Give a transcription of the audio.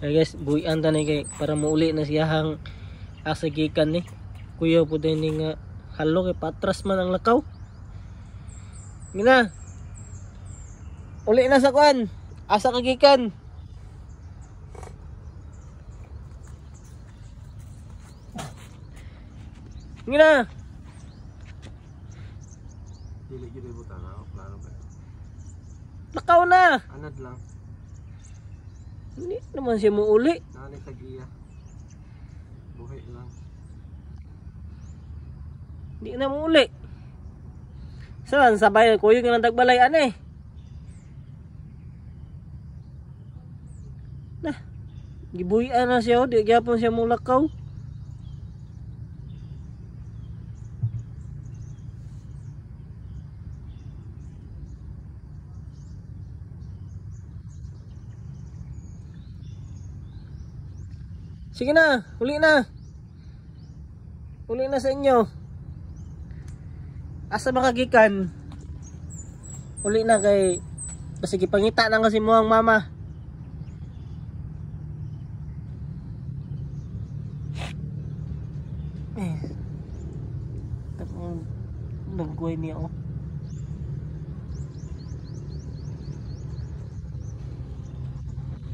Ay guys, buhian tanay kay para muuli na siyahang asagikan ni. Kuya po din nga halo kay patras man ang lakaw. Mina. Uli na sa kwan. Asa kagikan. Mina. Dili gyud mo tanaw plano ba? Lakaw na. Anad lang. Ini naman siya mo uli. ini sa giya. Buhi lang. Hindi na mo uli. Saan sabay ko yung nang tagbalay an eh. Nah. Gibuy ana siya, di gyapon siya kau? Sige na, uli na. Uli na sa inyo. Asa makagikan? Uli na kay basig pangita na kasi mo ang mama. Eh. Tapos banggoy niya oh.